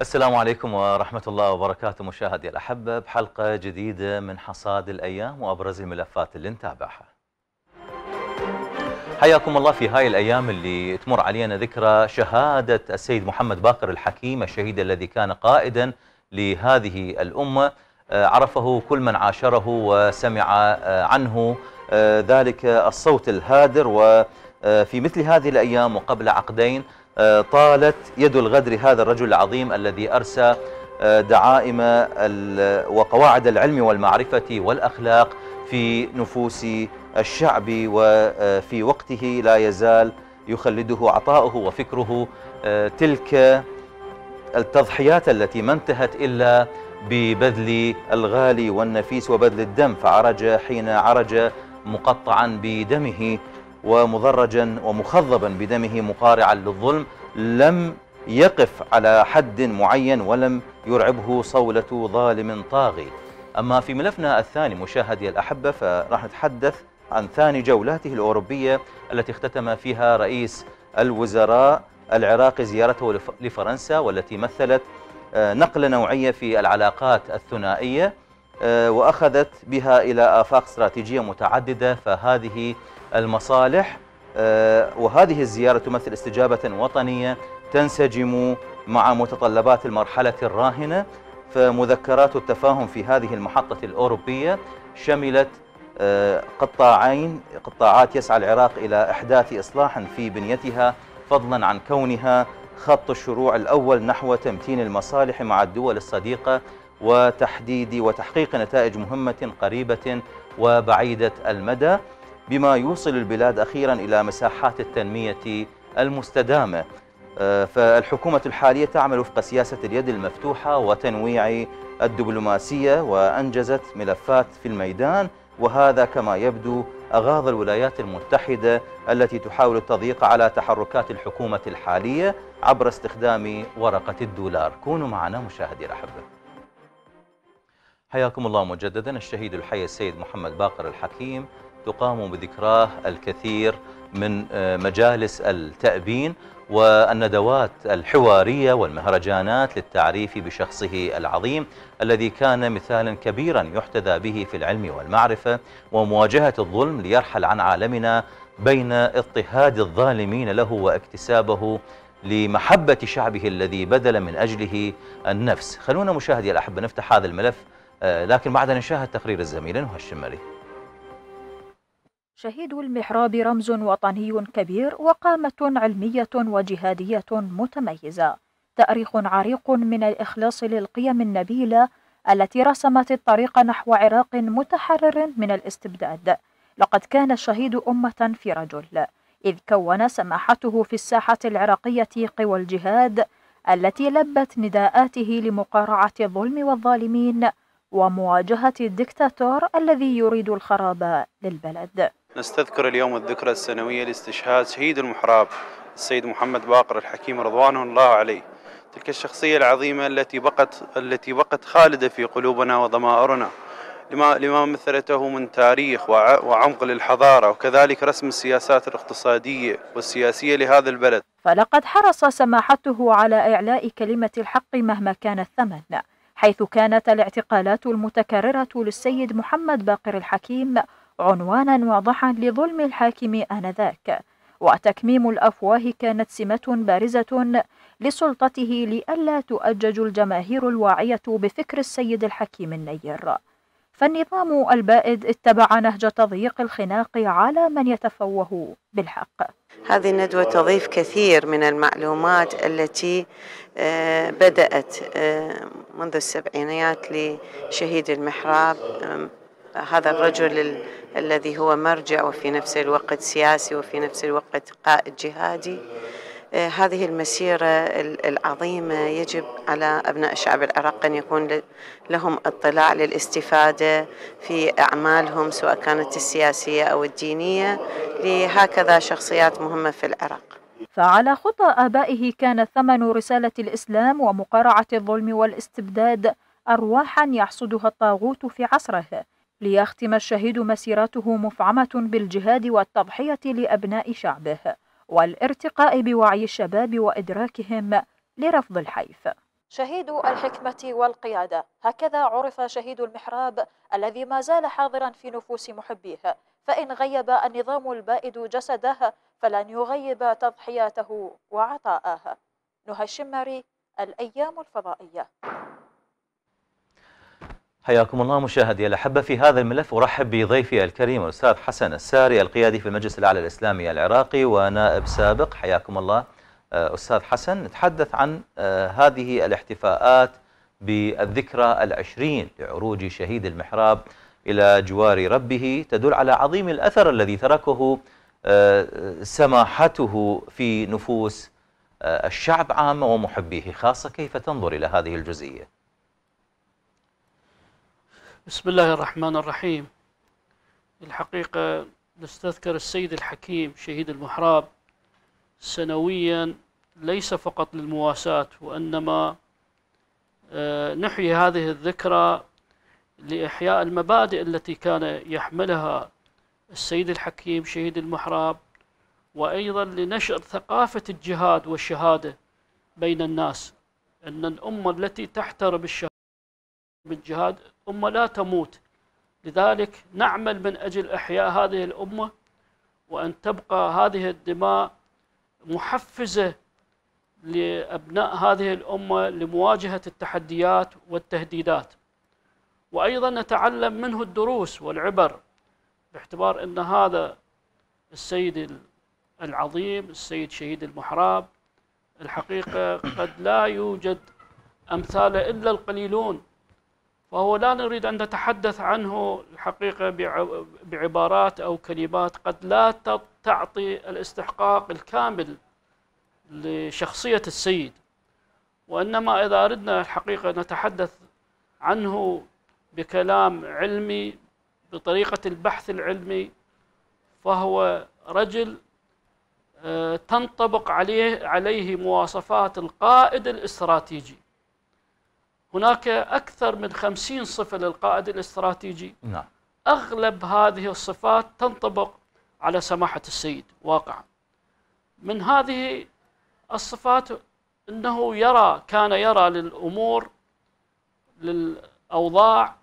السلام عليكم ورحمة الله وبركاته مشاهدي الأحبة بحلقة جديدة من حصاد الأيام وأبرز الملفات اللي نتابعها حياكم الله في هاي الأيام اللي تمر علينا ذكرى شهادة السيد محمد باكر الحكيم الشهيد الذي كان قائدا لهذه الأمة آه، عرفه كل من عاشره وسمع آه، عنه آه، ذلك الصوت الهادر وفي مثل هذه الأيام وقبل عقدين آه، طالت يد الغدر هذا الرجل العظيم الذي أرسى آه، دعائم وقواعد العلم والمعرفة والأخلاق في نفوس الشعب وفي آه، وقته لا يزال يخلده عطاؤه وفكره تلك التضحيات التي ما انتهت إلا ببذل الغالي والنفيس وبذل الدم فعرج حين عرج مقطعا بدمه ومضرجا ومخضبا بدمه مقارعا للظلم لم يقف على حد معين ولم يرعبه صولة ظالم طاغي أما في ملفنا الثاني مشاهدي الأحبة فراح نتحدث عن ثاني جولاته الأوروبية التي اختتم فيها رئيس الوزراء العراقي زيارته لفرنسا والتي مثلت آه، نقلة نوعية في العلاقات الثنائية آه، وأخذت بها إلى آفاق استراتيجية متعددة فهذه المصالح آه، وهذه الزيارة تمثل استجابة وطنية تنسجم مع متطلبات المرحلة الراهنة فمذكرات التفاهم في هذه المحطة الأوروبية شملت آه، قطاعين قطاعات يسعى العراق إلى إحداث إصلاح في بنيتها فضلا عن كونها خط الشروع الأول نحو تمتين المصالح مع الدول الصديقة وتحديد وتحقيق نتائج مهمة قريبة وبعيدة المدى بما يوصل البلاد أخيرا إلى مساحات التنمية المستدامة آه، فالحكومة الحالية تعمل وفق سياسة اليد المفتوحة وتنويع الدبلوماسية وأنجزت ملفات في الميدان وهذا كما يبدو أغاظ الولايات المتحدة التي تحاول التضييق على تحركات الحكومة الحالية عبر استخدام ورقة الدولار كونوا معنا مشاهدي الأحبة حياكم الله مجددا الشهيد الحي السيد محمد باقر الحكيم تقام بذكراه الكثير من آه، مجالس التأبين والندوات الحوارية والمهرجانات للتعريف بشخصه العظيم الذي كان مثالا كبيرا يحتذى به في العلم والمعرفة ومواجهة الظلم ليرحل عن عالمنا بين اضطهاد الظالمين له واكتسابه لمحبة شعبه الذي بذل من أجله النفس خلونا مشاهدي الأحبة نفتح هذا الملف آه، لكن بعد أن شاهد تقرير الزميل نهى الشمالي شهيد المحراب رمز وطني كبير وقامة علمية وجهادية متميزة تأريخ عريق من الإخلاص للقيم النبيلة التي رسمت الطريق نحو عراق متحرر من الاستبداد لقد كان الشهيد أمة في رجل إذ كون سماحته في الساحة العراقية قوى الجهاد التي لبت نداءاته لمقارعة الظلم والظالمين ومواجهة الدكتاتور الذي يريد الخراب للبلد نستذكر اليوم الذكرى السنوية لاستشهاد شهيد المحراب السيد محمد باقر الحكيم رضوانه الله عليه تلك الشخصية العظيمة التي بقت التي بقت خالدة في قلوبنا وضمائرنا لما لما مثلته من تاريخ وعمق للحضارة وكذلك رسم السياسات الاقتصادية والسياسية لهذا البلد فلقد حرص سماحته على إعلاء كلمة الحق مهما كان الثمن حيث كانت الاعتقالات المتكررة للسيد محمد باقر الحكيم عنوانا واضحا لظلم الحاكم آنذاك وتكميم الأفواه كانت سمة بارزة لسلطته لئلا تؤجج الجماهير الواعية بفكر السيد الحكيم النير فالنظام البائد اتبع نهج تضييق الخناق على من يتفوه بالحق هذه الندوة تضيف كثير من المعلومات التي آه، بدأت آه، منذ السبعينيات لشهيد المحراب هذا الرجل الذي هو مرجع وفي نفس الوقت سياسي وفي نفس الوقت قائد جهادي آه، هذه المسيرة العظيمة يجب على أبناء الشعب العراقي أن يكون لهم اطلاع للاستفادة في أعمالهم سواء كانت السياسية أو الدينية لهكذا شخصيات مهمة في العراق فعلى خطى آبائه كان ثمن رسالة الإسلام ومقارعة الظلم والاستبداد أرواحا يحصدها الطاغوت في عصره ليختم الشهيد مسيرته مفعمة بالجهاد والتضحية لأبناء شعبه والارتقاء بوعي الشباب وإدراكهم لرفض الحيف شهيد الحكمة والقيادة هكذا عرف شهيد المحراب الذي ما زال حاضرا في نفوس محبيه فإن غيب النظام البائد جسده فلن يغيب تضحياته وعطاءه نهى الشمري الأيام الفضائية حياكم الله مشاهدي الأحبة في هذا الملف أرحب بضيفي الكريم الأستاذ حسن الساري القيادي في المجلس الأعلى الإسلامي العراقي ونائب سابق حياكم الله آه، أستاذ حسن نتحدث عن آه، هذه الاحتفاءات بالذكرى العشرين لعروج شهيد المحراب إلى جوار ربه تدل على عظيم الأثر الذي تركه آه، سماحته في نفوس الشعب عامة ومحبيه خاصة كيف تنظر إلى هذه الجزئية؟ بسم الله الرحمن الرحيم الحقيقة نستذكر السيد الحكيم شهيد المحراب سنويا ليس فقط للمواساة وإنما آه، نحيي هذه الذكرى لإحياء المبادئ التي كان يحملها السيد الحكيم شهيد المحراب وأيضا لنشر ثقافة الجهاد والشهادة بين الناس أن الأمة التي تحترم الشهادة بالجهاد أمة لا تموت لذلك نعمل من أجل إحياء هذه الأمة وأن تبقى هذه الدماء محفزة لأبناء هذه الأمة لمواجهة التحديات والتهديدات وأيضا نتعلم منه الدروس والعبر باعتبار أن هذا السيد العظيم السيد شهيد المحراب الحقيقة قد لا يوجد أمثاله إلا القليلون وهو لا نريد أن نتحدث عنه الحقيقة بعبارات أو كلمات قد لا تعطي الاستحقاق الكامل لشخصية السيد وإنما إذا أردنا الحقيقة نتحدث عنه بكلام علمي بطريقة البحث العلمي فهو رجل آه، تنطبق عليه عليه مواصفات القائد الاستراتيجي هناك أكثر من خمسين صفة للقائد الاستراتيجي نعم. أغلب هذه الصفات تنطبق على سماحة السيد واقعا من هذه الصفات أنه يرى كان يرى للأمور للأوضاع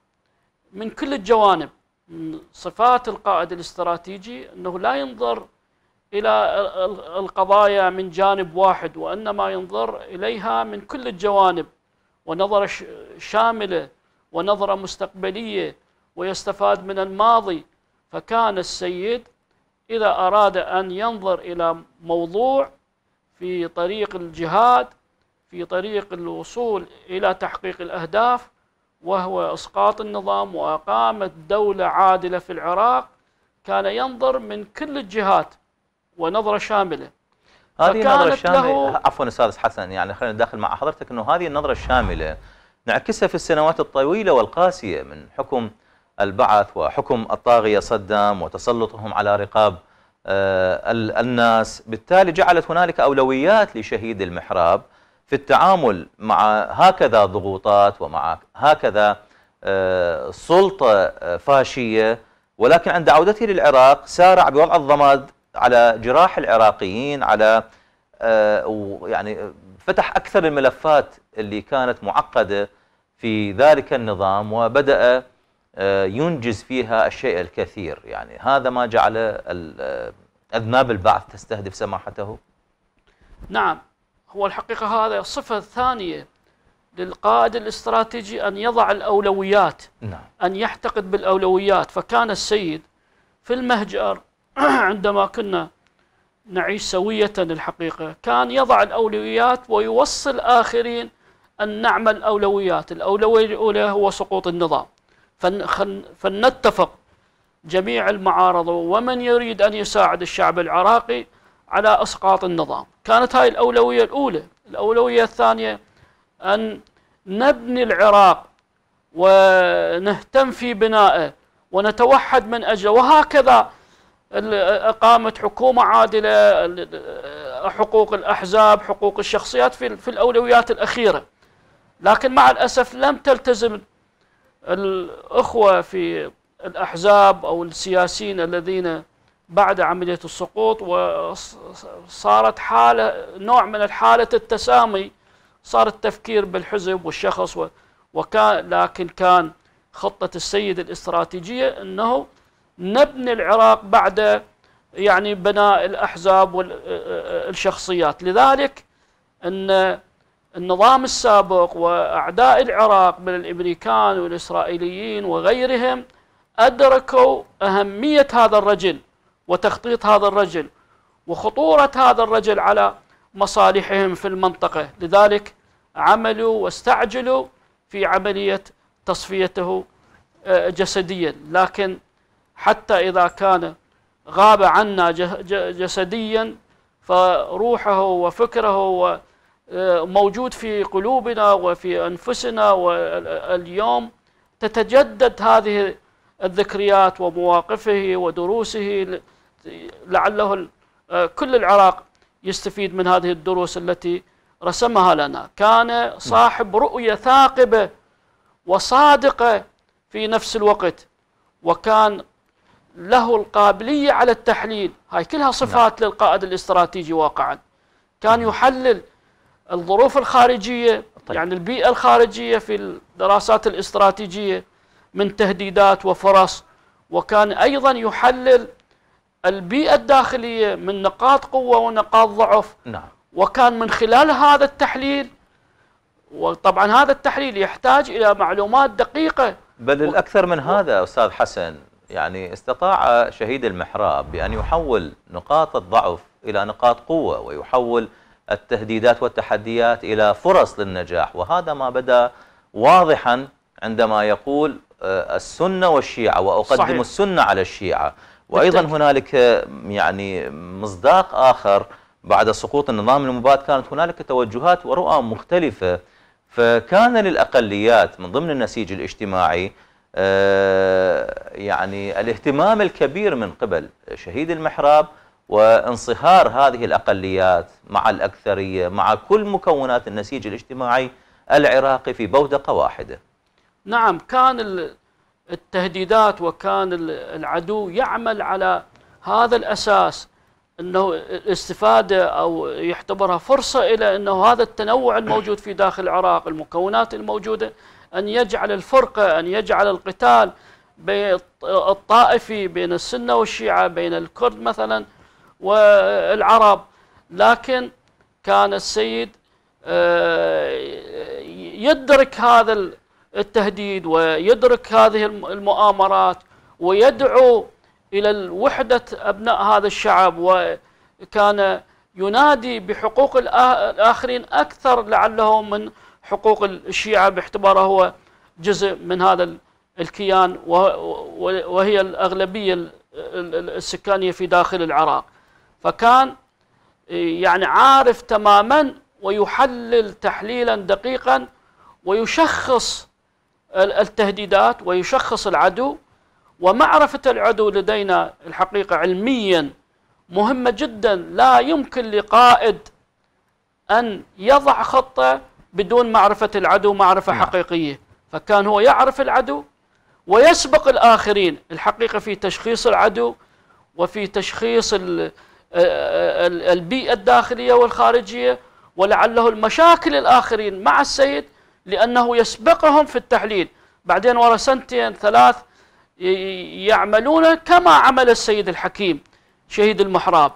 من كل الجوانب من صفات القائد الاستراتيجي أنه لا ينظر إلى القضايا من جانب واحد وإنما ينظر إليها من كل الجوانب ونظرة شاملة ونظرة مستقبلية ويستفاد من الماضي فكان السيد إذا أراد أن ينظر إلى موضوع في طريق الجهاد في طريق الوصول إلى تحقيق الأهداف وهو إسقاط النظام وإقامة دولة عادلة في العراق كان ينظر من كل الجهات ونظرة شاملة هذه النظره الشامله عفوا استاذ حسن يعني خلينا ندخل مع حضرتك انه هذه النظره الشامله نعكسها في السنوات الطويله والقاسيه من حكم البعث وحكم الطاغيه صدام وتسلطهم على رقاب آه، الناس بالتالي جعلت هنالك أولويات لشهيد المحراب في التعامل مع هكذا ضغوطات ومع هكذا آه، سلطة آه، فاشية ولكن عند عودته للعراق سارع بوضع الضماد على جراح العراقيين على آه، يعني فتح اكثر الملفات اللي كانت معقده في ذلك النظام وبدا آه، ينجز فيها الشيء الكثير يعني هذا ما جعل آه، اذناب البعث تستهدف سماحته نعم هو الحقيقه هذا الصفه الثانيه للقائد الاستراتيجي ان يضع الاولويات نعم. ان يحتقد بالاولويات فكان السيد في المهجر عندما كنا نعيش سوية الحقيقة كان يضع الأولويات ويوصل آخرين أن نعمل أولويات الأولوية الأولى هو سقوط النظام فلنتفق جميع المعارضة ومن يريد أن يساعد الشعب العراقي على إسقاط النظام كانت هاي الأولوية الأولى الأولوية الثانية أن نبني العراق ونهتم في بنائه ونتوحد من أجله وهكذا اقامه حكومه عادله حقوق الاحزاب حقوق الشخصيات في في الاولويات الاخيره لكن مع الاسف لم تلتزم الاخوه في الاحزاب او السياسيين الذين بعد عمليه السقوط وصارت حاله نوع من حاله التسامي صار التفكير بالحزب والشخص وكان لكن كان خطه السيد الاستراتيجيه انه نبني العراق بعد يعني بناء الأحزاب والشخصيات لذلك أن النظام السابق وأعداء العراق من الإمريكان والإسرائيليين وغيرهم أدركوا أهمية هذا الرجل وتخطيط هذا الرجل وخطورة هذا الرجل على مصالحهم في المنطقة لذلك عملوا واستعجلوا في عملية تصفيته آه، جسديا لكن حتى إذا كان غاب عنا جسديا فروحه وفكره آه، موجود في قلوبنا وفي أنفسنا واليوم تتجدد هذه الذكريات ومواقفه ودروسه لعله آه، كل العراق يستفيد من هذه الدروس التي رسمها لنا كان صاحب رؤية ثاقبة وصادقة في نفس الوقت وكان له القابلية على التحليل هاي كلها صفات نعم. للقائد الاستراتيجي واقعا كان نعم. يحلل الظروف الخارجية طيب. يعني البيئة الخارجية في الدراسات الاستراتيجية من تهديدات وفرص وكان أيضا يحلل البيئة الداخلية من نقاط قوة ونقاط ضعف نعم. وكان من خلال هذا التحليل وطبعا هذا التحليل يحتاج إلى معلومات دقيقة بل الأكثر من هذا أستاذ حسن يعني استطاع شهيد المحراب بأن يحول نقاط الضعف إلى نقاط قوة ويحول التهديدات والتحديات إلى فرص للنجاح وهذا ما بدأ واضحا عندما يقول آه، السنة والشيعة وأقدم صحيح. السنة على الشيعة وأيضا هنالك آه، يعني مصداق آخر بعد سقوط النظام المباد كانت هنالك توجهات ورؤى مختلفة فكان للأقليات من ضمن النسيج الاجتماعي آه، يعني الاهتمام الكبير من قبل شهيد المحراب وانصهار هذه الأقليات مع الأكثرية مع كل مكونات النسيج الاجتماعي العراقي في بودقة واحدة نعم كان التهديدات وكان العدو يعمل على هذا الأساس أنه الاستفادة أو يعتبرها فرصة إلى أنه هذا التنوع الموجود في داخل العراق المكونات الموجودة أن يجعل الفرقة أن يجعل القتال بين الطائفي بين السنة والشيعة بين الكرد مثلا والعرب لكن كان السيد آه، يدرك هذا التهديد ويدرك هذه المؤامرات ويدعو إلى وحدة أبناء هذا الشعب وكان ينادي بحقوق الآخرين أكثر لعلهم من حقوق الشيعة باعتباره هو جزء من هذا الكيان وهي الأغلبية السكانية في داخل العراق فكان يعني عارف تماما ويحلل تحليلا دقيقا ويشخص التهديدات ويشخص العدو ومعرفة العدو لدينا الحقيقة علميا مهمة جدا لا يمكن لقائد أن يضع خطة بدون معرفة العدو معرفة نعم. حقيقية فكان هو يعرف العدو ويسبق الآخرين الحقيقة في تشخيص العدو وفي تشخيص البيئة الداخلية والخارجية ولعله المشاكل الآخرين مع السيد لأنه يسبقهم في التحليل بعدين ورا سنتين ثلاث يعملون كما عمل السيد الحكيم شهيد المحراب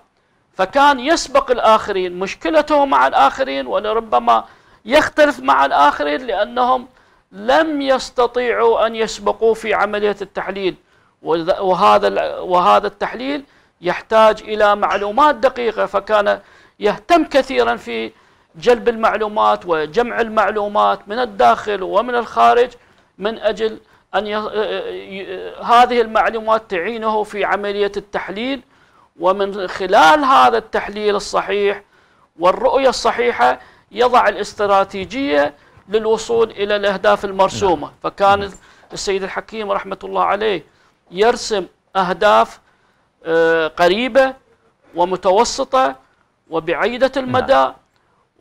فكان يسبق الآخرين مشكلته مع الآخرين ولربما يختلف مع الآخرين لأنهم لم يستطيعوا أن يسبقوا في عملية التحليل وهذا وهذا التحليل يحتاج إلى معلومات دقيقة فكان يهتم كثيرا في جلب المعلومات وجمع المعلومات من الداخل ومن الخارج من أجل أن ي... هذه المعلومات تعينه في عملية التحليل ومن خلال هذا التحليل الصحيح والرؤية الصحيحة يضع الاستراتيجية للوصول إلى الأهداف المرسومة نعم. فكان نعم. السيد الحكيم رحمة الله عليه يرسم أهداف آه، قريبة ومتوسطة وبعيدة نعم. المدى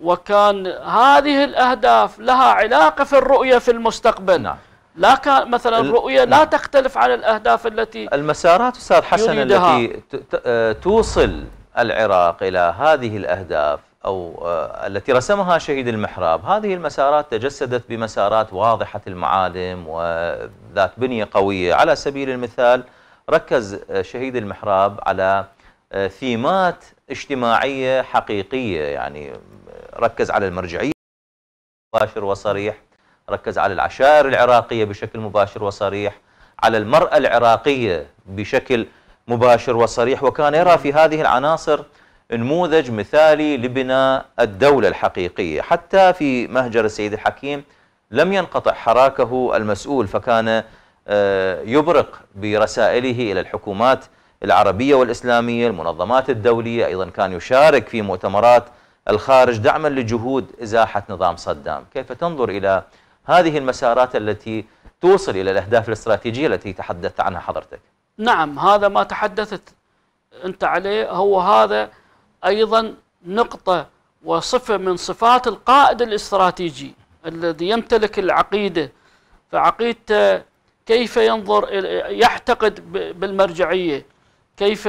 وكان هذه الأهداف لها علاقة في الرؤية في المستقبل نعم. لا كان مثلا الرؤيه لا تختلف عن الاهداف التي المسارات استاذ حسن يريدها. التي آه، توصل العراق الى هذه الاهداف أو آه، التي رسمها شهيد المحراب هذه المسارات تجسدت بمسارات واضحة المعالم وذات بنية قوية على سبيل المثال ركز آه، شهيد المحراب على آه، ثيمات اجتماعية حقيقية يعني ركز على المرجعية مباشر وصريح ركز على العشائر العراقية بشكل مباشر وصريح على المرأة العراقية بشكل مباشر وصريح وكان يرى في هذه العناصر نموذج مثالي لبناء الدولة الحقيقية حتى في مهجر السيد الحكيم لم ينقطع حراكه المسؤول فكان آه، يبرق برسائله إلى الحكومات العربية والإسلامية المنظمات الدولية أيضا كان يشارك في مؤتمرات الخارج دعما لجهود إزاحة نظام صدام كيف تنظر إلى هذه المسارات التي توصل إلى الأهداف الاستراتيجية التي تحدثت عنها حضرتك نعم هذا ما تحدثت أنت عليه هو هذا أيضا نقطة وصفة من صفات القائد الاستراتيجي الذي يمتلك العقيدة فعقيدته كيف ينظر يحتقد بالمرجعية كيف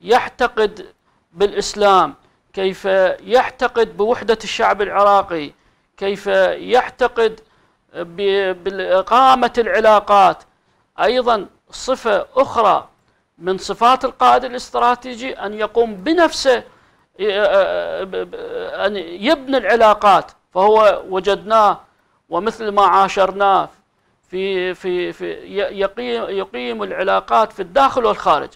يحتقد بالإسلام كيف يحتقد بوحدة الشعب العراقي كيف يحتقد بإقامة العلاقات أيضا صفة أخرى من صفات القائد الاستراتيجي أن يقوم بنفسه أن يبني العلاقات فهو وجدناه ومثل ما عاشرناه في في في يقيم يقيم العلاقات في الداخل والخارج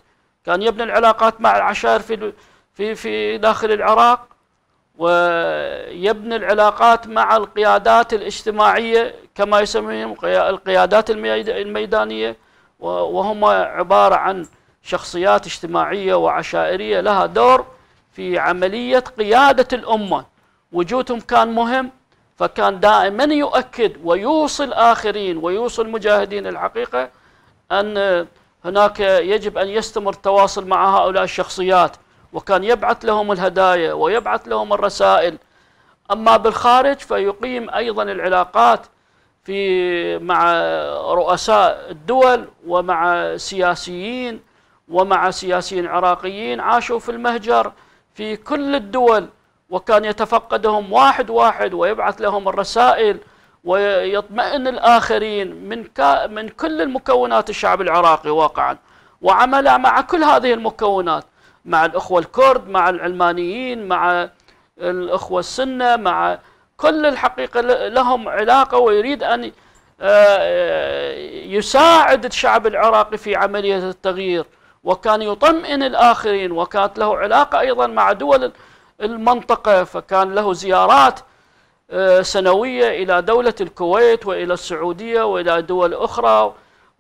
كان يبني العلاقات مع العشائر في في في داخل العراق ويبني العلاقات مع القيادات الاجتماعيه كما يسميهم القيادات الميدانيه وهم عباره عن شخصيات اجتماعية وعشائرية لها دور في عملية قيادة الأمة وجودهم كان مهم فكان دائما يؤكد ويوصي الآخرين ويوصي المجاهدين الحقيقة أن هناك يجب أن يستمر التواصل مع هؤلاء الشخصيات وكان يبعث لهم الهدايا ويبعث لهم الرسائل أما بالخارج فيقيم أيضا العلاقات في مع رؤساء الدول ومع سياسيين ومع سياسيين عراقيين عاشوا في المهجر في كل الدول وكان يتفقدهم واحد واحد ويبعث لهم الرسائل ويطمئن الآخرين من, كا من كل المكونات الشعب العراقي واقعا وعمل مع كل هذه المكونات مع الأخوة الكرد مع العلمانيين مع الأخوة السنة مع كل الحقيقة لهم علاقة ويريد أن آه، يساعد الشعب العراقي في عملية التغيير وكان يطمئن الآخرين وكانت له علاقة أيضا مع دول المنطقة فكان له زيارات آه، سنوية إلى دولة الكويت وإلى السعودية وإلى دول أخرى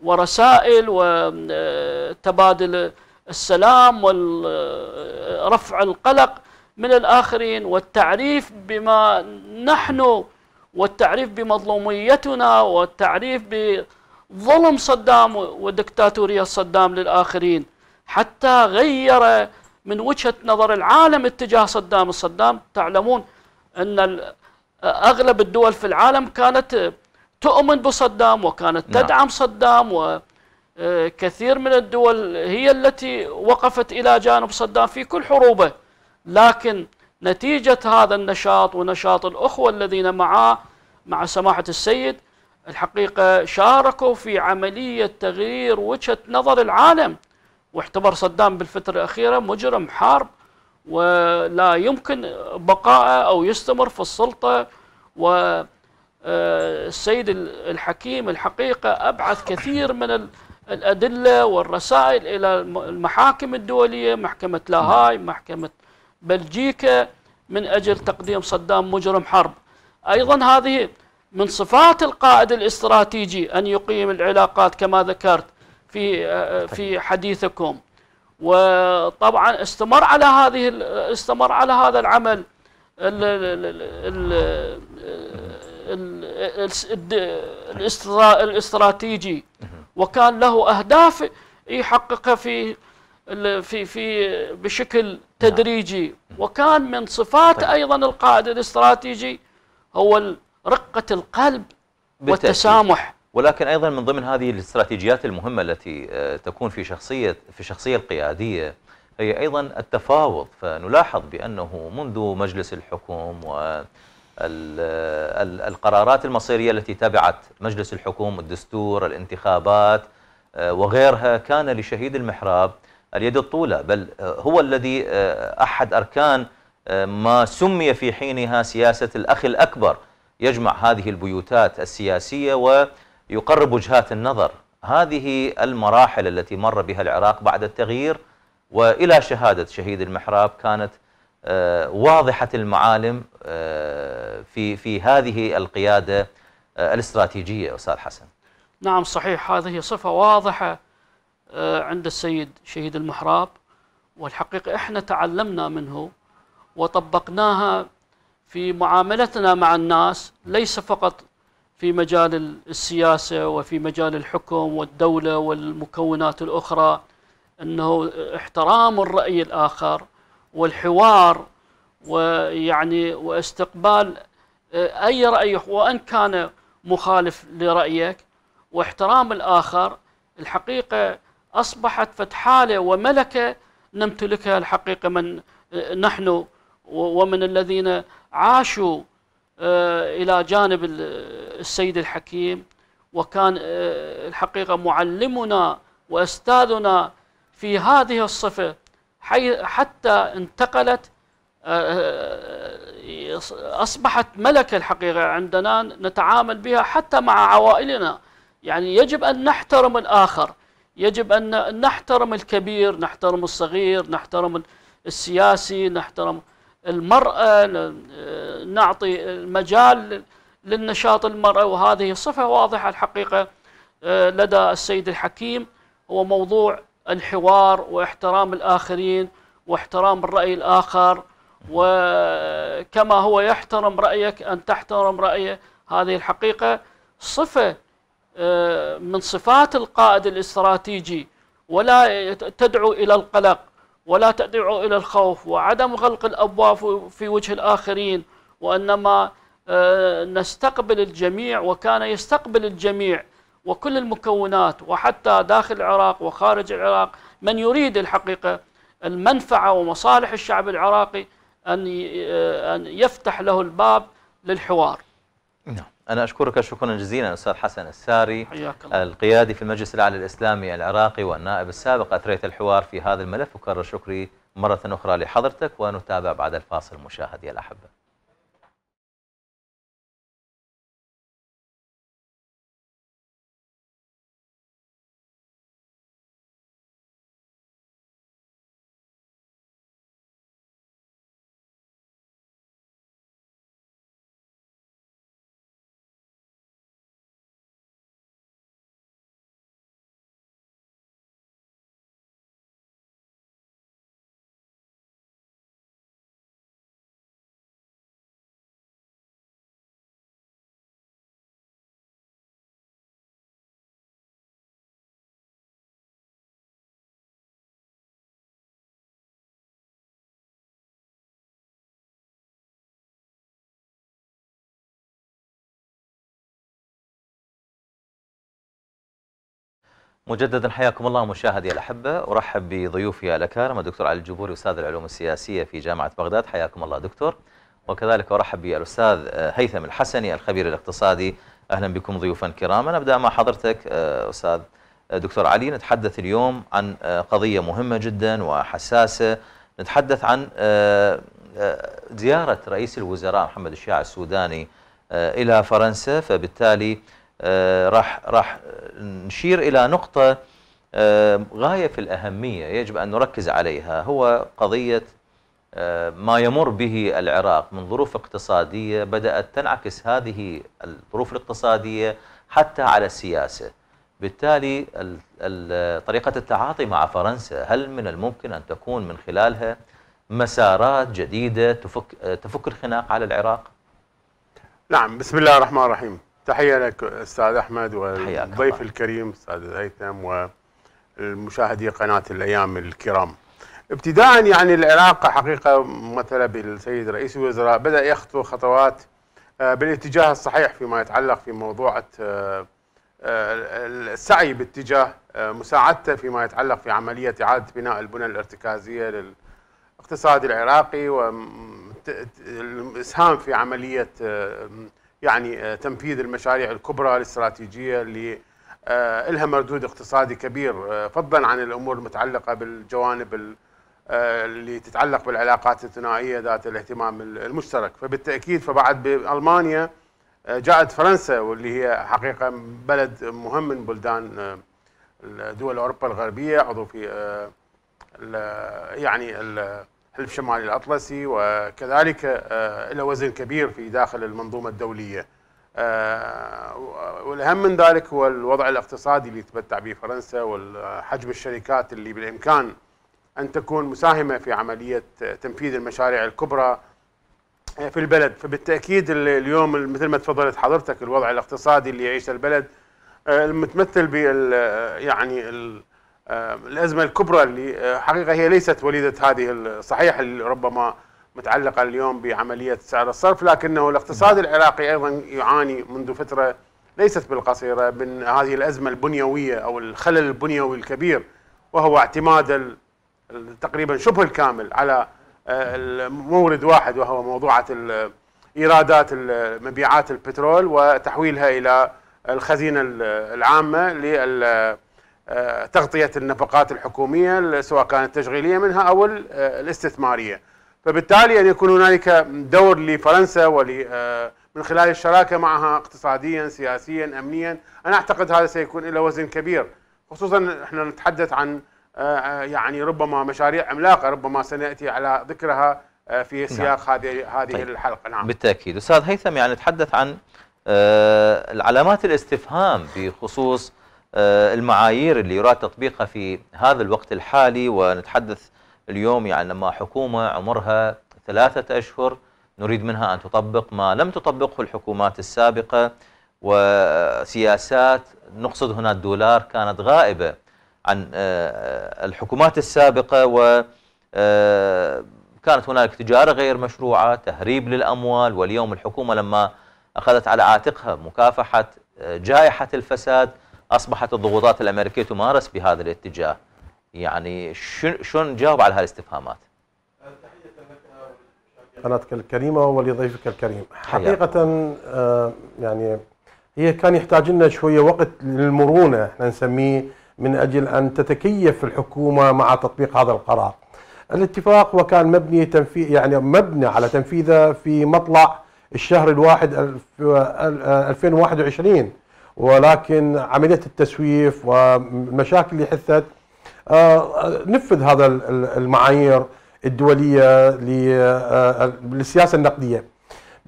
ورسائل وتبادل آه، السلام ورفع القلق من الآخرين والتعريف بما نحن والتعريف بمظلوميتنا والتعريف بظلم صدام ودكتاتورية صدام للآخرين حتى غير من وجهة نظر العالم اتجاه صدام صدام تعلمون أن أغلب الدول في العالم كانت تؤمن بصدام وكانت نعم. تدعم صدام وكثير من الدول هي التي وقفت إلى جانب صدام في كل حروبه لكن نتيجة هذا النشاط ونشاط الأخوة الذين معاه مع سماحة السيد الحقيقة شاركوا في عملية تغيير وجهة نظر العالم واعتبر صدام بالفترة الأخيرة مجرم حرب ولا يمكن بقائه أو يستمر في السلطة و آه، السيد الحكيم الحقيقة أبعث كثير من الأدلة والرسائل إلى المحاكم الدولية محكمة لاهاي محكمة بلجيكا من أجل تقديم صدام مجرم حرب أيضا هذه من صفات القائد الاستراتيجي أن يقيم العلاقات كما ذكرت في آه، آه، في طيب. حديثكم وطبعا استمر على هذه استمر على هذا العمل الاستراتيجي وكان له اهداف يحققها في في في بشكل نعم. تدريجي وكان من صفات طيب. ايضا القائد الاستراتيجي هو رقه القلب والتسامح ولكن ايضا من ضمن هذه الاستراتيجيات المهمه التي آه، تكون في شخصيه في الشخصيه القياديه هي ايضا التفاوض فنلاحظ بانه منذ مجلس الحكم القرارات المصيريه التي تبعت مجلس الحكم الدستور الانتخابات آه، وغيرها كان لشهيد المحراب اليد الطولة بل آه، هو الذي أحد أركان ما سمي في حينها سياسة الأخ الأكبر يجمع هذه البيوتات السياسية و يقرب وجهات النظر هذه المراحل التي مر بها العراق بعد التغيير والى شهاده شهيد المحراب كانت آه، واضحه المعالم آه، في في هذه القياده آه، الاستراتيجيه استاذ حسن. نعم صحيح هذه صفه واضحه عند السيد شهيد المحراب والحقيقه احنا تعلمنا منه وطبقناها في معاملتنا مع الناس ليس فقط في مجال السياسة وفي مجال الحكم والدولة والمكونات الأخرى أنه احترام الرأي الآخر والحوار ويعني واستقبال آه، أي رأي وإن كان مخالف لرأيك واحترام الآخر الحقيقة أصبحت فتحالة وملكة نمتلكها الحقيقة من آه، نحن ومن الذين عاشوا آه، إلى جانب السيد الحكيم وكان آه، الحقيقة معلمنا وأستاذنا في هذه الصفة حتى انتقلت آه، آه، أصبحت ملكة الحقيقة عندنا نتعامل بها حتى مع عوائلنا يعني يجب أن نحترم الآخر يجب أن نحترم الكبير نحترم الصغير نحترم السياسي نحترم المرأة نعطي المجال للنشاط المرأة وهذه صفة واضحة الحقيقة آه، لدى السيد الحكيم هو موضوع الحوار واحترام الآخرين واحترام الرأي الآخر وكما هو يحترم رأيك أن تحترم رأيه هذه الحقيقة صفة آه، من صفات القائد الاستراتيجي ولا تدعو إلى القلق ولا تدعو إلى الخوف وعدم غلق الأبواب في وجه الآخرين وإنما آه، نستقبل الجميع وكان يستقبل الجميع وكل المكونات وحتى داخل العراق وخارج العراق من يريد الحقيقه المنفعه ومصالح الشعب العراقي ان آه، ان يفتح له الباب للحوار. نعم. أنا أشكرك شكرا جزيلا أستاذ حسن الساري القيادي في المجلس الأعلى الإسلامي العراقي والنائب السابق أثريت الحوار في هذا الملف وكرر شكري مرة أخرى لحضرتك ونتابع بعد الفاصل مشاهدي الأحبة مجددا حياكم الله مشاهدي الاحبه ارحب بضيوفي الاكارم الدكتور علي الجبوري استاذ العلوم السياسيه في جامعه بغداد حياكم الله دكتور وكذلك ارحب بالاستاذ هيثم الحسني الخبير الاقتصادي اهلا بكم ضيوفا كراما نبدا مع حضرتك آه، استاذ آه، دكتور علي نتحدث اليوم عن آه، قضيه مهمه جدا وحساسه نتحدث عن زياره رئيس الوزراء محمد الشيع السوداني الى فرنسا فبالتالي آه، راح راح نشير الى نقطه آه، غايه في الاهميه يجب ان نركز عليها هو قضيه آه، ما يمر به العراق من ظروف اقتصاديه بدات تنعكس هذه الظروف الاقتصاديه حتى على السياسه بالتالي طريقه التعاطي مع فرنسا هل من الممكن ان تكون من خلالها مسارات جديده تفك تفك الخناق على العراق؟ نعم بسم الله الرحمن الرحيم تحية لك أستاذ أحمد والضيف الكريم أستاذ هيثم والمشاهدي قناة الأيام الكرام ابتداء يعني العراق حقيقة ممثلة بالسيد رئيس الوزراء بدأ يخطو خطوات آه، بالاتجاه الصحيح فيما يتعلق في موضوع آه، آه، السعي باتجاه مساعدته فيما يتعلق في عملية إعادة بناء البنى الارتكازية للاقتصاد العراقي والإسهام في عملية يعني آه، تنفيذ المشاريع الكبرى الاستراتيجية اللي آه، لها مردود اقتصادي كبير آه، فضلا عن الأمور المتعلقة بالجوانب اللي تتعلق بالعلاقات الثنائية ذات الاهتمام المشترك فبالتأكيد فبعد بألمانيا جاءت فرنسا واللي هي حقيقة بلد مهم من بلدان دول أوروبا الغربية عضو في يعني حلف شمالي الأطلسي وكذلك له آه، وزن كبير في داخل المنظومة الدولية آه، والأهم من ذلك هو الوضع الاقتصادي اللي تتمتع به فرنسا وحجم الشركات اللي بالإمكان أن تكون مساهمة في عملية آه، تنفيذ المشاريع الكبرى في البلد فبالتأكيد اليوم مثل ما تفضلت حضرتك الوضع الاقتصادي اللي يعيشه البلد المتمثل بال يعني ال آه، الازمه الكبرى اللي آه، حقيقه هي ليست وليده هذه الصحيح اللي ربما متعلقه اليوم بعمليه سعر الصرف لكنه الاقتصاد العراقي ايضا يعاني منذ فتره ليست بالقصيره من هذه الازمه البنيويه او الخلل البنيوي الكبير وهو اعتماد تقريبا شبه الكامل على آه، مورد واحد وهو موضوعه ايرادات مبيعات البترول وتحويلها الى الخزينه العامه لل آه، تغطيه النفقات الحكوميه سواء كانت تشغيليه منها او آه، الاستثماريه. فبالتالي ان يكون هنالك دور لفرنسا ول آه، من خلال الشراكه معها اقتصاديا، سياسيا، امنيا، انا اعتقد هذا سيكون له وزن كبير، خصوصا احنا نتحدث عن يعني ربما مشاريع عملاقه ربما سناتي على ذكرها في نعم. سياق نعم. هذه هذه طيب. الحلقه نعم بالتاكيد استاذ هيثم يعني نتحدث عن علامات الاستفهام بخصوص آه، المعايير اللي يراد تطبيقها في هذا الوقت الحالي ونتحدث اليوم يعني لما حكومة عمرها ثلاثة أشهر نريد منها أن تطبق ما لم تطبقه الحكومات السابقة وسياسات نقصد هنا الدولار كانت غائبة عن آه، آه، الحكومات السابقة و كانت هناك تجارة غير مشروعة تهريب للأموال واليوم الحكومة لما أخذت على عاتقها مكافحة جائحة الفساد اصبحت الضغوطات الامريكيه تمارس بهذا الاتجاه يعني شلون جاوب على هالاستفهامات؟ قناتك الكريمه ولضيفك الكريم حقيقه آه، يعني هي كان يحتاج لنا شويه وقت للمرونه احنا نسميه من اجل ان تتكيف الحكومه مع تطبيق هذا القرار. الاتفاق وكان مبني تنفيذ يعني مبنى على تنفيذه في مطلع الشهر الواحد 2021 آه، ولكن عمليه التسويف والمشاكل اللي حثت آه، آه، نفذ هذا المعايير الدوليه آه، للسياسه النقديه.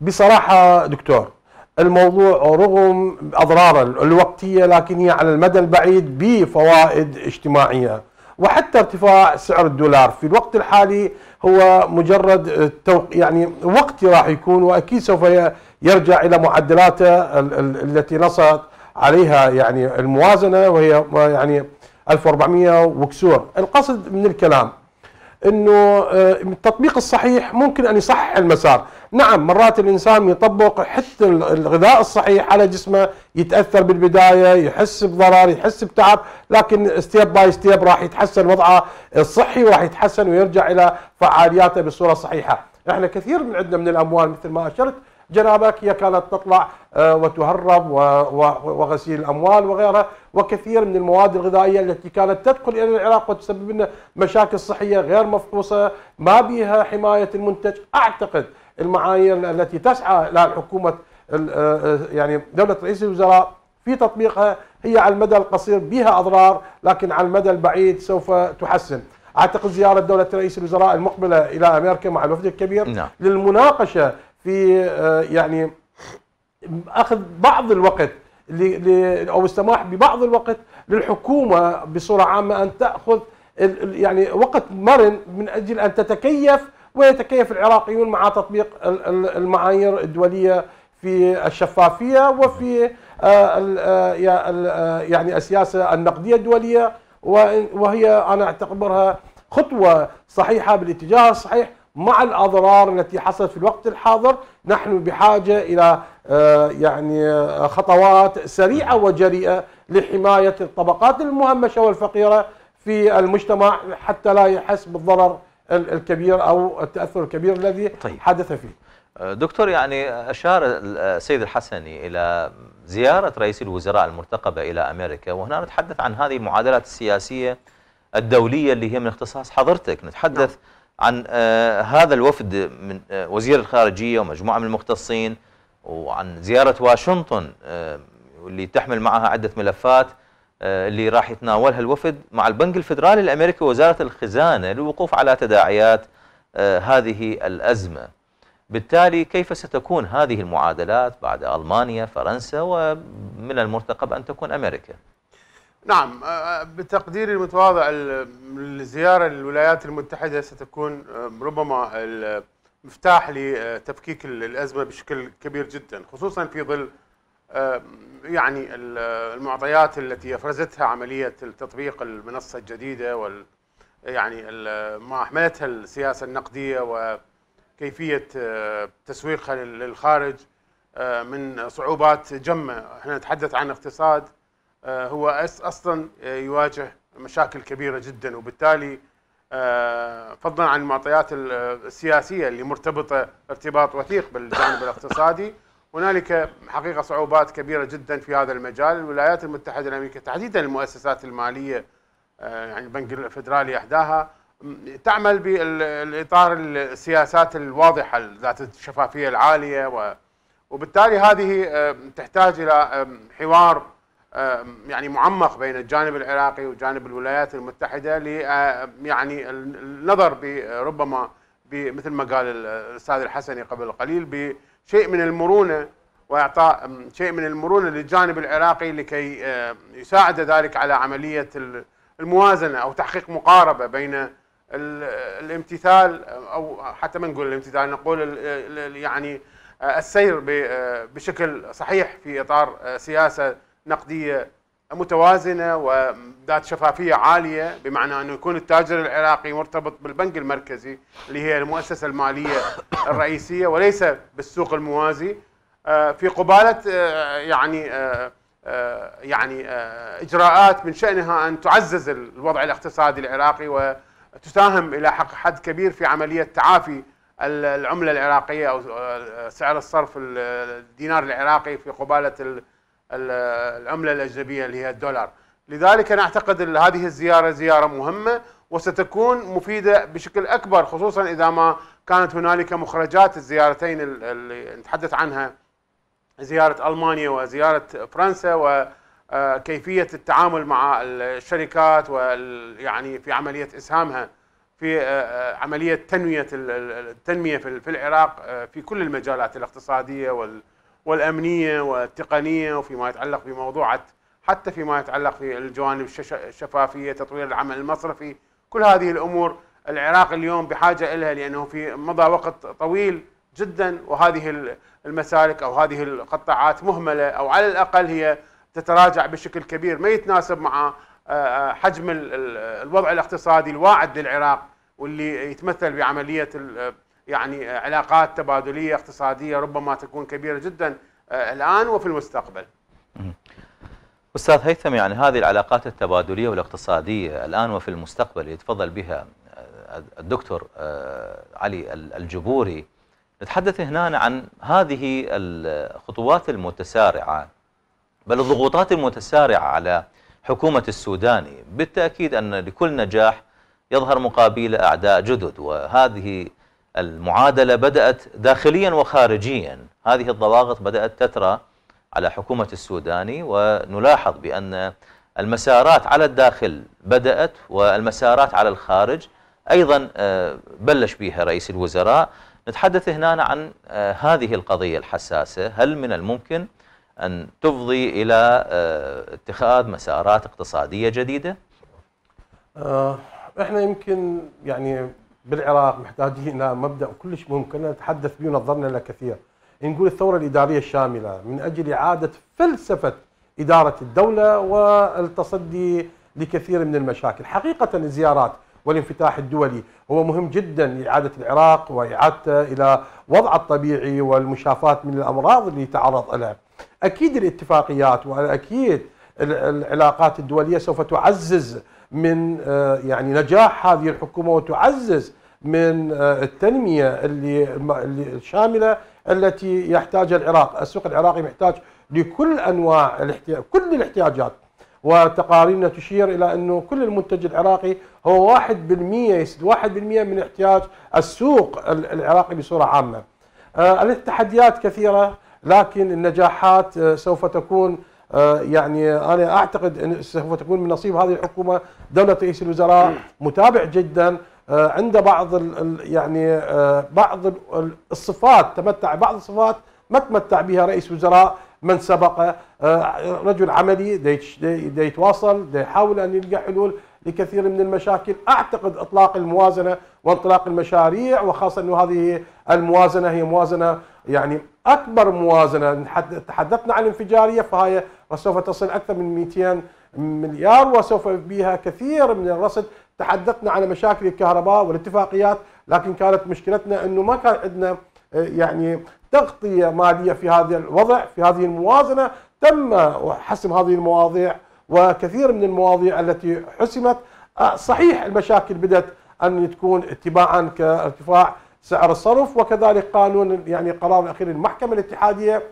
بصراحه دكتور الموضوع رغم اضراره الوقتيه لكن هي على المدى البعيد بفوائد اجتماعيه وحتى ارتفاع سعر الدولار في الوقت الحالي هو مجرد يعني وقتي راح يكون واكيد سوف يرجع الى معدلاته التي نصت عليها يعني الموازنه وهي يعني 1400 وكسور القصد من الكلام انه آه، التطبيق الصحيح ممكن ان يصحح المسار نعم مرات الانسان يطبق حتى الغذاء الصحيح على جسمه يتاثر بالبدايه يحس بضرر يحس بتعب لكن ستيب باي ستيب راح يتحسن وضعه الصحي وراح يتحسن ويرجع الى فعالياته بصوره صحيحه احنا كثير من عندنا من الاموال مثل ما اشرت جنابك هي كانت تطلع آه، وتهرب وغسيل الاموال وغيرها وكثير من المواد الغذائيه التي كانت تدخل الى العراق وتسبب لنا مشاكل صحيه غير مفحوصه ما بها حمايه المنتج اعتقد المعايير التي تسعى لها الحكومه آه، آه، يعني دوله رئيس الوزراء في تطبيقها هي على المدى القصير بها اضرار لكن على المدى البعيد سوف تحسن. اعتقد زياره دوله رئيس الوزراء المقبله الى امريكا مع الوفد الكبير نعم. للمناقشه في آه، يعني اخذ بعض الوقت او السماح ببعض الوقت للحكومه بصوره عامه ان تاخذ يعني وقت مرن من اجل ان تتكيف ويتكيف العراقيون مع تطبيق المعايير الدوليه في الشفافيه وفي آه، آه، يعني السياسه النقديه الدوليه وهي انا اعتبرها خطوه صحيحه بالاتجاه الصحيح مع الأضرار التي حصلت في الوقت الحاضر نحن بحاجة إلى آه، يعني آه، خطوات سريعة وجريئة لحماية الطبقات المهمشة والفقيرة في المجتمع حتى لا يحس بالضرر الكبير أو التأثر الكبير الذي طيب. حدث فيه آه، دكتور يعني أشار السيد الحسني إلى زيارة رئيس الوزراء المرتقبة إلى أمريكا وهنا نتحدث عن هذه المعادلات السياسية الدولية اللي هي من اختصاص حضرتك نتحدث نعم. عن آه، هذا الوفد من آه، وزير الخارجيه ومجموعه من المختصين وعن زياره واشنطن آه، اللي تحمل معها عده ملفات اللي راح يتناولها الوفد مع البنك الفدرالي الامريكي ووزاره الخزانه للوقوف على تداعيات هذه الازمه. بالتالي كيف ستكون هذه المعادلات بعد المانيا، فرنسا ومن المرتقب ان تكون امريكا. نعم آه، آه، بتقديري المتواضع الزيارة للولايات المتحدة ستكون آه، ربما المفتاح لتفكيك الأزمة بشكل كبير جدا خصوصا في ظل يعني المعطيات التي أفرزتها عملية تطبيق المنصة الجديدة وال يعني ما أحملتها السياسة النقدية وكيفية تسويقها للخارج من صعوبات جمة احنا نتحدث عن اقتصاد آه، هو اصلا آه، يواجه مشاكل كبيره جدا وبالتالي آه، فضلا عن المعطيات السياسيه اللي مرتبطه ارتباط وثيق بالجانب الاقتصادي هنالك حقيقه صعوبات كبيره جدا في هذا المجال الولايات المتحده الامريكيه تحديدا المؤسسات الماليه يعني البنك الفدرالي احداها تعمل بالاطار السياسات الواضحه ذات الشفافيه العاليه وبالتالي هذه تحتاج الى حوار يعني معمق بين الجانب العراقي وجانب الولايات المتحده ل يعني النظر بربما مثل ما قال الاستاذ الحسني قبل قليل بشيء من المرونه واعطاء شيء من المرونه للجانب العراقي لكي يساعد ذلك على عمليه الموازنه او تحقيق مقاربه بين الامتثال او حتى ما نقول الامتثال نقول يعني آه، السير آه، بشكل صحيح في اطار آه، سياسه نقديه متوازنه وذات شفافيه عاليه بمعنى انه يكون التاجر العراقي مرتبط بالبنك المركزي اللي هي المؤسسه الماليه الرئيسيه وليس بالسوق الموازي آه، في قباله آه، يعني آه، يعني اجراءات من شانها ان تعزز الوضع الاقتصادي العراقي وتساهم الى حق حد كبير في عمليه تعافي العمله العراقيه او سعر الصرف الدينار العراقي في قباله العمله الاجنبيه اللي هي الدولار لذلك انا اعتقد ان هذه الزياره زياره مهمه وستكون مفيده بشكل اكبر خصوصا اذا ما كانت هنالك مخرجات الزيارتين اللي نتحدث عنها زياره المانيا وزياره فرنسا و آه، كيفية التعامل مع الشركات ويعني في عملية إسهامها في آه، آه، عملية تنمية التنمية في العراق في كل المجالات الاقتصادية وال والأمنية والتقنية وفيما يتعلق بموضوعات حتى فيما يتعلق في الجوانب الشفافية تطوير العمل المصرفي كل هذه الأمور العراق اليوم بحاجة إلها لأنه في مضى وقت طويل جدا وهذه المسالك أو هذه القطاعات مهملة أو على الأقل هي تتراجع بشكل كبير ما يتناسب مع آه، آه، حجم الوضع الاقتصادي الواعد للعراق واللي يتمثل بعملية يعني علاقات تبادليه اقتصاديه ربما تكون كبيره جدا آه، الان وفي المستقبل. استاذ هيثم يعني هذه العلاقات التبادليه والاقتصاديه الان وفي المستقبل يتفضل بها آه، الدكتور آه، علي الجبوري نتحدث هنا عن هذه الخطوات المتسارعه بل الضغوطات المتسارعه على حكومه السوداني بالتاكيد ان لكل نجاح يظهر مقابل اعداء جدد وهذه المعادلة بدأت داخليا وخارجيا هذه الضواغط بدأت تترى على حكومة السوداني ونلاحظ بأن المسارات على الداخل بدأت والمسارات على الخارج أيضا آه، بلش بها رئيس الوزراء نتحدث هنا عن آه، هذه القضية الحساسة هل من الممكن أن تفضي إلى آه، اتخاذ مسارات اقتصادية جديدة؟ احنا يمكن يعني بالعراق محتاجين الى مبدا كلش ممكن نتحدث به ونظرنا له كثير نقول الثوره الاداريه الشامله من اجل اعاده فلسفه اداره الدوله والتصدي لكثير من المشاكل حقيقه الزيارات والانفتاح الدولي هو مهم جدا لإعادة العراق وإعادته إلى وضعه الطبيعي والمشافاة من الأمراض اللي تعرض لها أكيد الاتفاقيات وأكيد العلاقات الدولية سوف تعزز من آه، يعني نجاح هذه الحكومه وتعزز من آه، التنميه اللي الشامله التي يحتاجها العراق، السوق العراقي محتاج لكل انواع كل الاحتياجات وتقاريرنا تشير الى انه كل المنتج العراقي هو 1% يسد 1% من احتياج السوق العراقي بصوره عامه. آه، التحديات كثيره لكن النجاحات سوف تكون آه، يعني انا اعتقد ان سوف تكون من نصيب هذه الحكومه دوله رئيس الوزراء متابع جدا آه، عند بعض يعني آه، بعض الصفات تمتع بعض الصفات ما تمتع بها رئيس وزراء من سبقه رجل عملي يتواصل يحاول ان يلقى حلول لكثير من المشاكل اعتقد اطلاق الموازنه وانطلاق المشاريع وخاصه انه هذه الموازنه هي موازنه يعني اكبر موازنه تحدثنا عن الانفجاريه فهي وسوف تصل أكثر من 200 مليار وسوف بها كثير من الرصد تحدثنا على مشاكل الكهرباء والاتفاقيات لكن كانت مشكلتنا أنه ما كان عندنا آه، يعني تغطية مالية في هذا الوضع في هذه الموازنة تم حسم هذه المواضيع وكثير من المواضيع التي حسمت آه، صحيح المشاكل بدأت أن تكون اتباعا كارتفاع سعر الصرف وكذلك قانون يعني قرار الاخير المحكمه الاتحاديه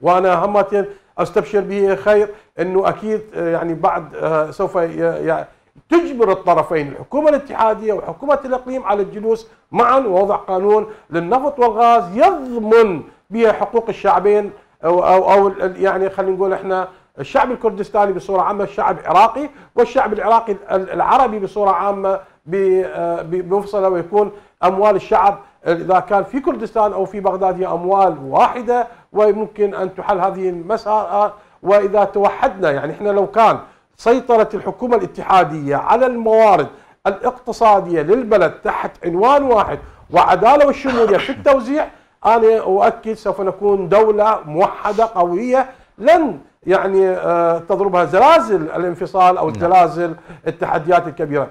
وانا همتين استبشر به خير انه اكيد آه، يعني بعد آه، سوف يعني تجبر الطرفين الحكومة الاتحادية وحكومة الإقليم على الجلوس معا ووضع قانون للنفط والغاز يضمن به حقوق الشعبين أو, أو, أو يعني خلينا نقول احنا الشعب الكردستاني بصورة عامة الشعب العراقي والشعب العراقي العربي بصورة عامة آه، بمفصلة ويكون أموال الشعب إذا كان في كردستان أو في بغداد هي أموال واحدة ويمكن أن تحل هذه المسألة آه، وإذا توحدنا يعني إحنا لو كان سيطره الحكومة الاتحادية على الموارد الاقتصادية للبلد تحت عنوان واحد وعدالة والشمولية في التوزيع أنا أؤكد سوف نكون دولة موحدة قوية لن يعني آه، تضربها زلازل الانفصال أو نعم. زلازل التحديات الكبيرة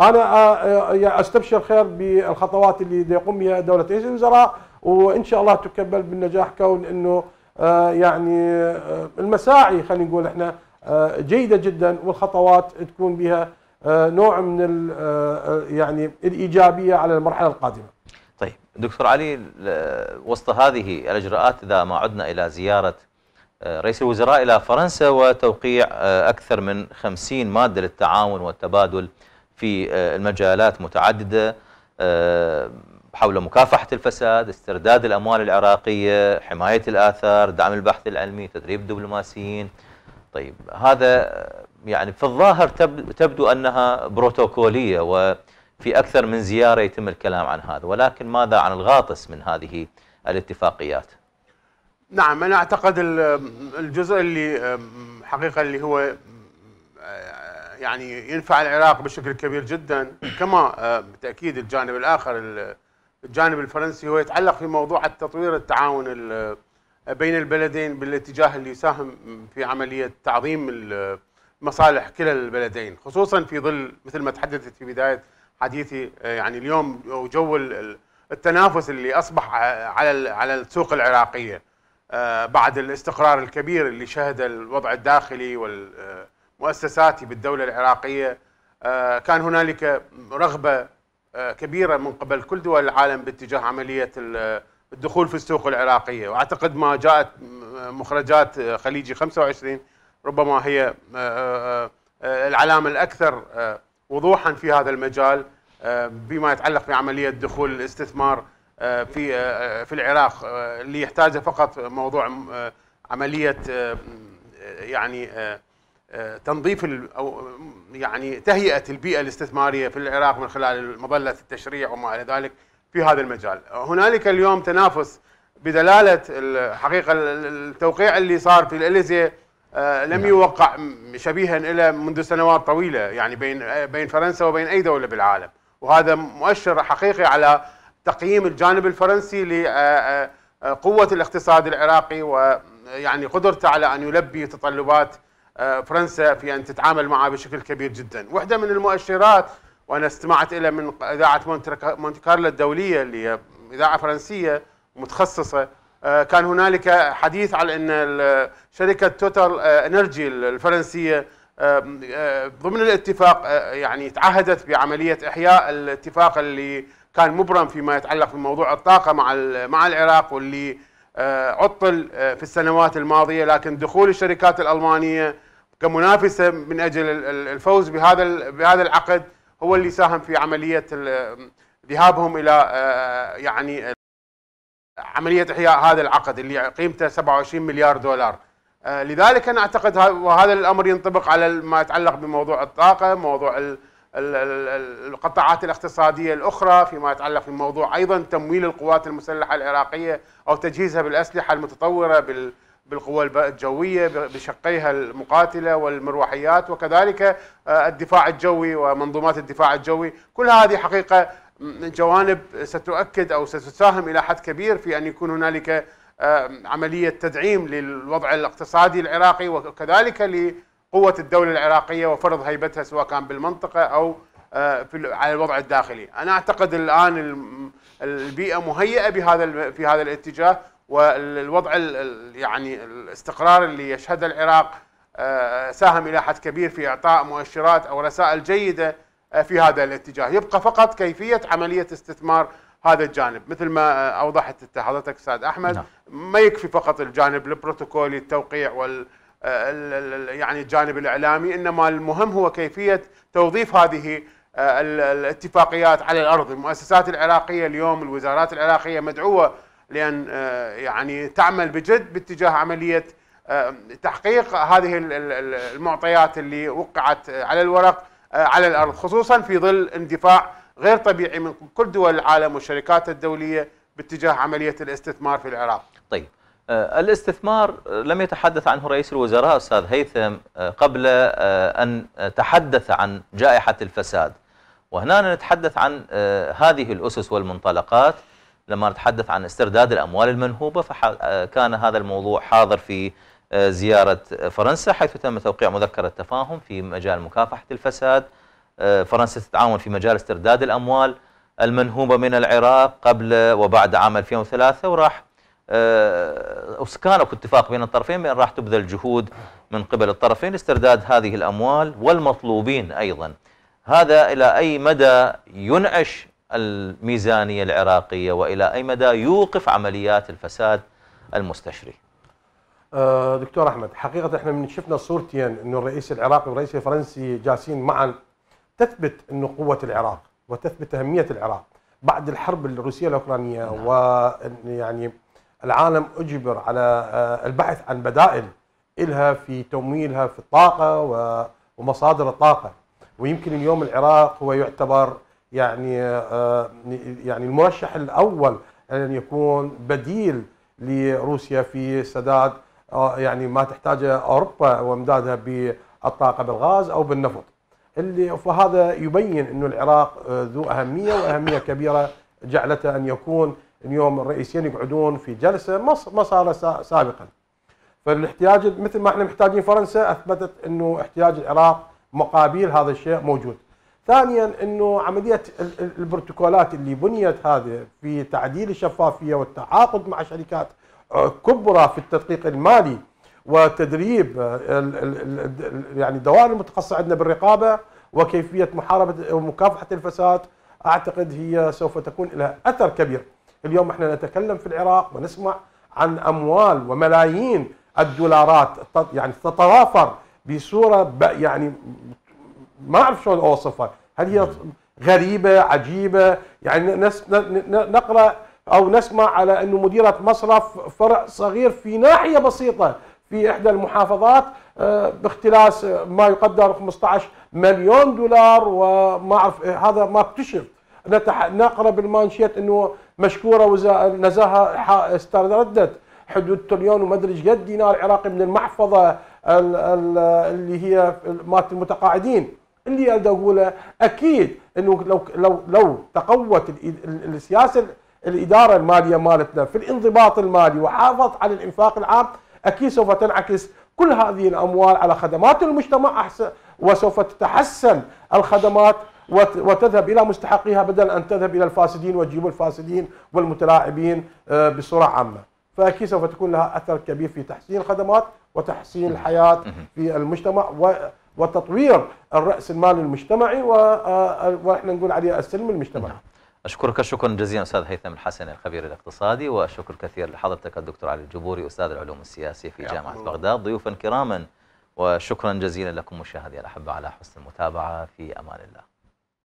أنا آه، أستبشر خير بالخطوات اللي يقوم بها دولة رئيس الوزراء وان شاء الله تكبل بالنجاح كون انه آه، يعني آه، المساعي خلينا نقول احنا آه، جيده جدا والخطوات تكون بها نوع من يعني الايجابيه على المرحله القادمه. طيب دكتور علي وسط هذه الاجراءات اذا ما عدنا الى زياره رئيس الوزراء الى فرنسا وتوقيع اكثر من 50 ماده للتعاون والتبادل في المجالات متعدده حول مكافحة الفساد استرداد الأموال العراقية حماية الآثار دعم البحث العلمي تدريب الدبلوماسيين طيب هذا يعني في الظاهر تبدو أنها بروتوكولية وفي أكثر من زيارة يتم الكلام عن هذا ولكن ماذا عن الغاطس من هذه الاتفاقيات نعم أنا أعتقد الجزء اللي حقيقة اللي هو يعني ينفع العراق بشكل كبير جدا كما بالتاكيد الجانب الاخر الجانب الفرنسي هو يتعلق في موضوع التطوير التعاون بين البلدين بالاتجاه اللي يساهم في عملية تعظيم مصالح كلا البلدين خصوصا في ظل مثل ما تحدثت في بداية حديثي آه، يعني اليوم جو التنافس اللي أصبح على على السوق العراقية آه، بعد الاستقرار الكبير اللي شهد الوضع الداخلي والمؤسساتي بالدولة العراقية آه، كان هنالك رغبة آه، كبيره من قبل كل دول العالم باتجاه عمليه الدخول في السوق العراقيه واعتقد ما جاءت آه، مخرجات آه، خليجي 25 ربما هي العلامه الاكثر وضوحا في هذا المجال بما يتعلق بعمليه دخول الاستثمار في في العراق اللي يحتاجه فقط موضوع عمليه يعني تنظيف او يعني تهيئه البيئه الاستثماريه في العراق من خلال مظله التشريع وما الى ذلك في هذا المجال. هنالك اليوم تنافس بدلاله الحقيقه التوقيع اللي صار في الاليزي آه، لم نعم. يوقع شبيها الى منذ سنوات طويله يعني بين بين فرنسا وبين اي دوله بالعالم وهذا مؤشر حقيقي على تقييم الجانب الفرنسي لقوه آه، آه، الاقتصاد العراقي ويعني قدرته على ان يلبي تطلبات فرنسا في أن تتعامل معه بشكل كبير جدا واحدة من المؤشرات وأنا استمعت إلى من إذاعة مونت كارلو الدولية اللي هي إذاعة فرنسية متخصصة آه، كان هنالك حديث على أن شركة توتال انرجي الفرنسية آه، ضمن الاتفاق آه، يعني تعهدت بعملية إحياء الاتفاق اللي كان مبرم فيما يتعلق بموضوع الطاقة مع مع العراق واللي آه، عطل آه، في السنوات الماضيه لكن دخول الشركات الالمانيه كمنافسه من اجل الفوز بهذا بهذا العقد هو اللي ساهم في عمليه ذهابهم الى آه، يعني عمليه احياء هذا العقد اللي قيمته 27 مليار دولار لذلك انا اعتقد وهذا الامر ينطبق على ما يتعلق بموضوع الطاقه موضوع القطاعات الاقتصادية الأخرى فيما يتعلق بموضوع أيضا تمويل القوات المسلحة العراقية أو تجهيزها بالأسلحة المتطورة بالقوى الجوية بشقيها المقاتلة والمروحيات وكذلك آه، الدفاع الجوي ومنظومات الدفاع الجوي كل هذه حقيقة جوانب ستؤكد أو ستساهم إلى حد كبير في أن يكون هنالك آه، عملية تدعيم للوضع الاقتصادي العراقي وكذلك ل قوه الدوله العراقيه وفرض هيبتها سواء كان بالمنطقه او آه، في على الوضع الداخلي، انا اعتقد الان البيئه مهيئه بهذا في هذا الاتجاه والوضع يعني الاستقرار اللي يشهده العراق آه، ساهم الى حد كبير في اعطاء مؤشرات او رسائل جيده آه، في هذا الاتجاه، يبقى فقط كيفيه عمليه استثمار هذا الجانب مثل ما اوضحت حضرتك استاذ احمد نعم. ما يكفي فقط الجانب البروتوكولي التوقيع وال يعني الجانب الاعلامي انما المهم هو كيفيه توظيف هذه آه، الاتفاقيات على الارض المؤسسات العراقيه اليوم الوزارات العراقيه مدعوه لان آه، يعني تعمل بجد باتجاه عمليه آه، تحقيق هذه المعطيات اللي وقعت على الورق على الارض خصوصا في ظل اندفاع غير طبيعي من كل دول العالم والشركات الدوليه باتجاه عمليه الاستثمار في العراق. طيب آه، الاستثمار آه، لم يتحدث عنه رئيس الوزراء أستاذ هيثم آه، قبل أن تحدث عن جائحة الفساد وهنا نتحدث عن هذه الأسس والمنطلقات لما نتحدث عن استرداد الأموال المنهوبة فكان هذا الموضوع حاضر في زيارة فرنسا حيث تم توقيع مذكرة تفاهم في مجال مكافحة الفساد فرنسا تتعاون في مجال استرداد الأموال المنهوبة من العراق قبل وبعد عام 2003 وراح آه، وكانت اتفاق بين الطرفين بأن راح تبذل جهود من قبل الطرفين لاسترداد هذه الأموال والمطلوبين أيضا هذا إلى أي مدى ينعش الميزانية العراقية وإلى أي مدى يوقف عمليات الفساد المستشري آه دكتور أحمد حقيقة احنا من شفنا صورتين أنه الرئيس العراقي والرئيس الفرنسي جالسين معا تثبت أنه قوة العراق وتثبت أهمية العراق بعد الحرب الروسية الأوكرانية نعم. ويعني العالم أجبر على آه، البحث عن بدائل إلها في تمويلها في الطاقة ومصادر الطاقة ويمكن اليوم العراق هو يعتبر يعني آه، يعني المرشح الأول أن يكون بديل لروسيا في سداد آه، يعني ما تحتاجه أوروبا وامدادها بالطاقة بالغاز أو بالنفط اللي فهذا يبين انه العراق ذو أهمية وأهمية كبيرة جعلته أن يكون اليوم الرئيسين يقعدون في جلسه ما صار سابقا. فالاحتياج مثل ما احنا محتاجين فرنسا اثبتت انه احتياج العراق مقابل هذا الشيء موجود. ثانيا انه عمليه البروتوكولات اللي بنيت هذه في تعديل الشفافيه والتعاقد مع شركات كبرى في التدقيق المالي وتدريب يعني الدوائر المتخصصه عندنا بالرقابه وكيفيه محاربه ومكافحه الفساد اعتقد هي سوف تكون لها اثر كبير. اليوم احنا نتكلم في العراق ونسمع عن اموال وملايين الدولارات يعني تتضافر بصوره يعني ما اعرف شلون اوصفها، هل هي غريبه عجيبه يعني نس نقرا او نسمع على انه مديره مصرف فرع صغير في ناحيه بسيطه في احدى المحافظات آه، باختلاس آه، ما يقدر 15 مليون دولار وما اعرف آه، هذا ما اكتشف نقرا بالمانشيت انه مشكوره وزاره نزاهه استردت حدود تريون وما ادري قد دينار عراقي من المحفظه اللي هي مالت المتقاعدين اللي اريد اقوله اكيد انه لو لو لو تقوت السياسه الاداره الماليه مالتنا في الانضباط المالي وحافظت على الانفاق العام اكيد سوف تنعكس كل هذه الاموال على خدمات المجتمع احسن وسوف تتحسن الخدمات وتذهب إلى مستحقيها بدل أن تذهب إلى الفاسدين وتجيب الفاسدين والمتلاعبين آه، بصورة عامة فأكيد سوف تكون لها أثر كبير في تحسين الخدمات وتحسين الحياة في المجتمع وتطوير الرأس المال المجتمعي آه، آه، ونحن نقول عليه السلم المجتمعي نعم. أشكرك شكرا جزيلا أستاذ هيثم الحسن الخبير الاقتصادي والشكر كثير لحضرتك الدكتور علي الجبوري أستاذ العلوم السياسية في جامعة بغداد ضيوفا كراما وشكرا جزيلا لكم مشاهدي الأحبة على حسن المتابعة في أمان الله